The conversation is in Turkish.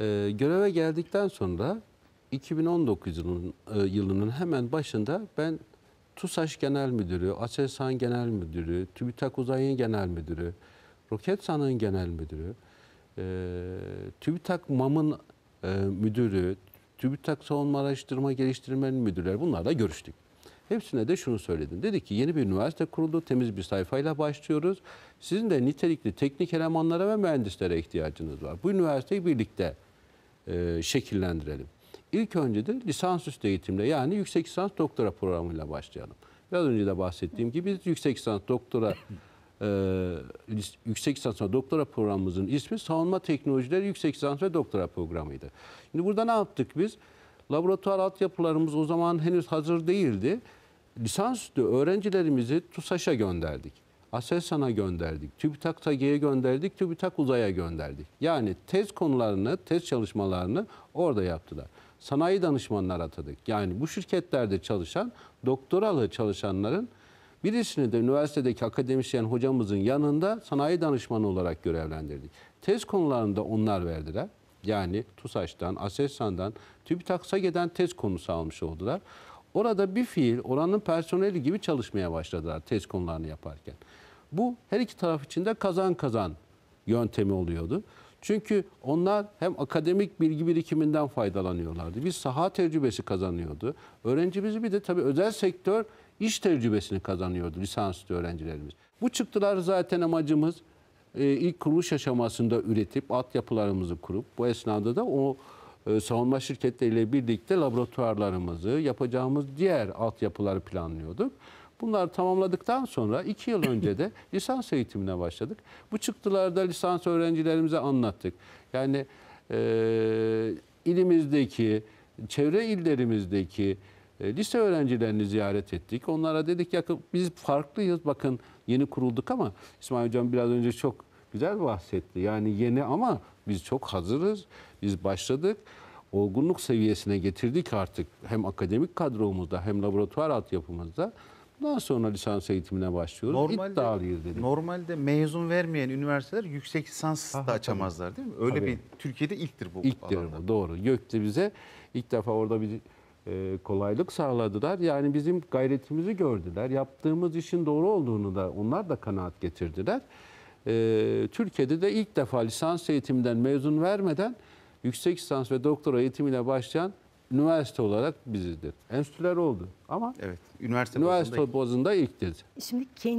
Ee, göreve geldikten sonra 2019 yılının, e, yılının hemen başında ben TUSAŞ Genel Müdürü, ASELSAN Genel Müdürü, TÜBİTAK Uzay'ın Genel Müdürü, Roketsan'ın Genel Müdürü, e, TÜBİTAK MAM'ın e, müdürü, TÜBİTAK Savunma Araştırma Geliştirmenin müdürleri bunlarla görüştük. Hepsine de şunu söyledim. Dedi ki yeni bir üniversite kuruldu, temiz bir sayfayla başlıyoruz. Sizin de nitelikli teknik elemanlara ve mühendislere ihtiyacınız var. Bu üniversiteyi birlikte e, şekillendirelim. İlk önce de lisansüstü eğitimle yani yüksek lisans doktora programıyla başlayalım. Biraz önce de bahsettiğim gibi yüksek lisans doktora e, yüksek lisans ve doktora programımızın ismi savunma teknolojileri yüksek lisans ve doktora programıydı. Şimdi burada ne yaptık biz? Laboratuvar altyapılarımız o zaman henüz hazır değildi. Lisansüstü öğrencilerimizi TUSAŞ'a gönderdik. ASELSAN'a gönderdik, TÜBİTAK TAGE'ye gönderdik, TÜBİTAK Uzay'a gönderdik. Yani tez konularını, tez çalışmalarını orada yaptılar. Sanayi danışmanlar atadık. Yani bu şirketlerde çalışan, doktoralı çalışanların birisini de üniversitedeki akademisyen hocamızın yanında sanayi danışmanı olarak görevlendirdik. Tez konularını da onlar verdiler. Yani TUSAŞ'tan, ASELSAN'dan, TÜBİTAK SAGE'den tez konusu almış oldular. Orada bir fiil oranın personeli gibi çalışmaya başladılar test konularını yaparken. Bu her iki taraf için de kazan kazan yöntemi oluyordu. Çünkü onlar hem akademik bilgi birikiminden faydalanıyorlardı. Bir saha tecrübesi kazanıyordu. Öğrencimiz bir de tabii özel sektör iş tecrübesini kazanıyordu lisanslı öğrencilerimiz. Bu çıktılar zaten amacımız e, ilk kuruluş aşamasında üretip altyapılarımızı kurup bu esnada da o e, savunma şirketleriyle birlikte laboratuvarlarımızı, yapacağımız diğer altyapıları planlıyorduk. Bunları tamamladıktan sonra iki yıl önce de lisans eğitimine başladık. Bu çıktılarda lisans öğrencilerimize anlattık. Yani e, ilimizdeki, çevre illerimizdeki e, lise öğrencilerini ziyaret ettik. Onlara dedik ya biz farklıyız bakın yeni kurulduk ama İsmail Hocam biraz önce çok güzel bahsetti. Yani yeni ama biz çok hazırız. Biz başladık. Olgunluk seviyesine getirdik artık hem akademik kadromuzda hem laboratuvar altyapımızda. Daha sonra lisans eğitimine başlıyoruz. Normalde, Normalde mezun vermeyen üniversiteler yüksek lisans Aha, da açamazlar tabii. değil mi? Öyle tabii. bir Türkiye'de ilktir bu İlktir alanda. bu doğru. Gökte bize ilk defa orada bir e, kolaylık sağladılar. Yani bizim gayretimizi gördüler. Yaptığımız işin doğru olduğunu da onlar da kanaat getirdiler e, Türkiye'de de ilk defa lisans eğitimden mezun vermeden yüksek lisans ve doktora eğitimiyle başlayan üniversite olarak bizizdir. Enstitüler oldu ama evet, üniversite, üniversite bazında, bazında ilktir. Şimdi kendi